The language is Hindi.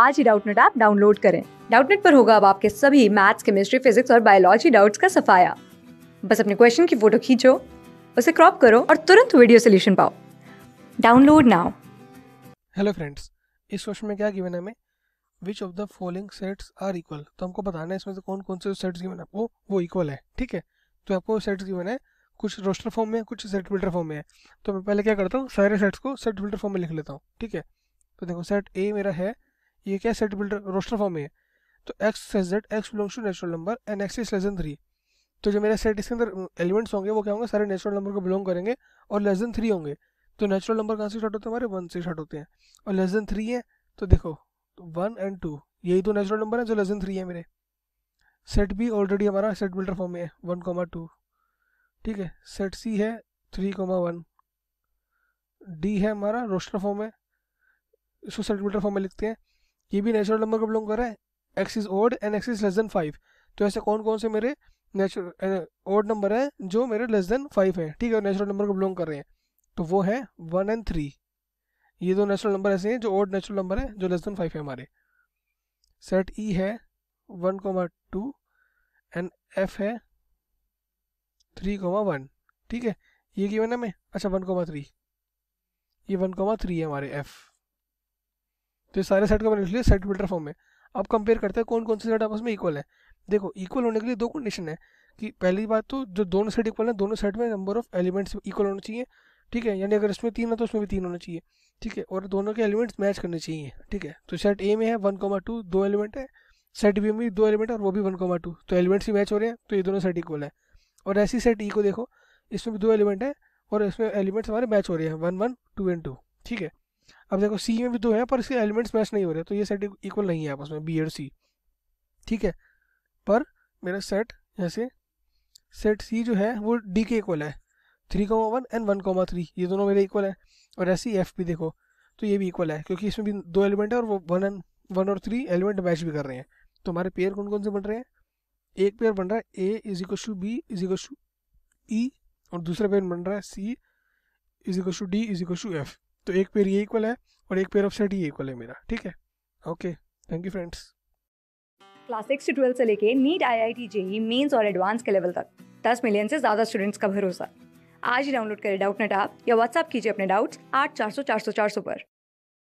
आज ही डाउटनेट ऐप डाउनलोड करें डाउटनेट पर होगा अब आपके सभी मैथ्स केमिस्ट्री फिजिक्स और बायोलॉजी डाउट्स का सफाया बस अपने क्वेश्चन की फोटो खींचो उसे क्रॉप करो और तुरंत वीडियो सोल्यूशन पाओ डाउनलोड नाउ हेलो फ्रेंड्स इस क्वेश्चन में क्या गिवन है हमें which of the following sets are equal तो हमको बताना है इसमें से कौन कौन से सेट्स गिवन है आपको वो इक्वल है ठीक है तो आपको सेट्स गिवन है कुछ रोस्टर फॉर्म में कुछ सेट फिल्टर फॉर्म में है तो मैं पहले क्या करता हूँ सारे सेट्स को सेट फिल्टर फॉर्म में लिख लेता हूँ ठीक है तो देखो सेट ए मेरा है ये क्या सेट बिल्डर रोस्टर फॉर्म में है तो X says Z X belongs to natural number and x is less than three तो जो मेरा सेट इसके अंदर एलिमेंट्स होंगे वो क्या होंगे सारे नेचुरल नंबर को बिलोंग करेंगे और लेस देन थ्री होंगे तो नेचुरल नंबर कहाँ से स्टार्ट होते हैं हमारे वन से स्टार्ट होते हैं और लेस देन थ्री है तो देखो वन एंड टू यही तो नेचुरल नंबर है जो लेस देन थ्री है मेरे सेट बी ऑलरेडी हमारा सेट बिल्डर फॉर्म में है वन कॉमा टू ठीक है सेट सी है थ्री कोमा वन डी है हमारा रोस्टर फॉर्म है इसको सेट बिल्डर फॉर्म में लिखते हैं ये भी नेचुरल नंबर को बिलोंग कर रहा है x is odd and x is less than five तो ऐसे कौन कौन से मेरे नेचुरल ओड नंबर है जो मेरे लेस देन फाइव है ठीक है नेचुरल नंबर को बिलोंग कर रहे हैं तो वो है वन एंड थ्री ये दो नेचुरल नंबर ऐसे हैं जो ओड नेचुरल नंबर है जो लेस देन फाइव है हमारे सेट ई e है one comma two and F है थ्री कोमा वन ठीक है ये गिवन है मैं अच्छा वन कोमा थ्री ये वन कोमा थ्री है हमारे एफ़ तो सारे सेट को मैंने लिख लिया सेट बिल्डर फॉर्म में अब कंपेयर करते हैं कौन कौन से सेट आपस में इक्वल है देखो इक्वल होने के लिए दो कंडीशन है कि पहली बात तो जो दोनों सेट इक्वल है दोनों सेट में नंबर ऑफ एलिमेंट्स इक्वल होने चाहिए ठीक है यानी अगर इसमें तीन है तो उसमें भी तीन होना चाहिए ठीक है और दोनों के एलिमेंट्स मैच करने चाहिए ठीक है तो सेट ए में है वन कोमा टू दो एलिमेंट है सेट बी में भी दो एलिमेंट और वो भी वन कोमा टू तो एलिमेंट्स भी मैच हो रहे हैं तो ये दोनों सेट इक्वल है और ऐसी सेट ई को देखो इसमें भी दो एलिमेंट है और इसमें एलिमेंट्स हमारे मैच हो रहे हैं one one two and two ठीक है अब देखो सी में भी दो हैं पर इसके एलिमेंट्स मैच नहीं हो रहे तो ये सेट इक्वल नहीं है आपस में बी और सी ठीक है पर मेरा सेट जैसे सेट सी जो है वो डी के इक्वल है three comma one and one comma three ये दोनों मेरे इक्वल है और ऐसे ही एफ भी देखो तो ये भी इक्वल है क्योंकि इसमें भी दो एलिमेंट है और वो वन एंड वन और थ्री एलिमेंट मैच भी कर रहे हैं तो हमारे पेयर कौन कौन से बन रहे हैं एक पेयर बन रहा है A is equal to B is equal to E और दूसरा पेयर बन रहा है C is equal to D is equal to F तो एक पेयर ये इक्वल है और एक पेयर ऑफ सेट ये इक्वल है मेरा ठीक है okay thank you friends class six से ट्वेल्थ से लेके NEET I I T JEE Mains और एडवांस के लेवल तक दस मिलियन से ज़्यादा स्टूडेंट्स का भरोसा आज ही डाउनलोड करें डाउट नेट आप या व्हाट्सअप कीजिए अपने डाउट्स आठ चार सौ चार सौ चार सौ पर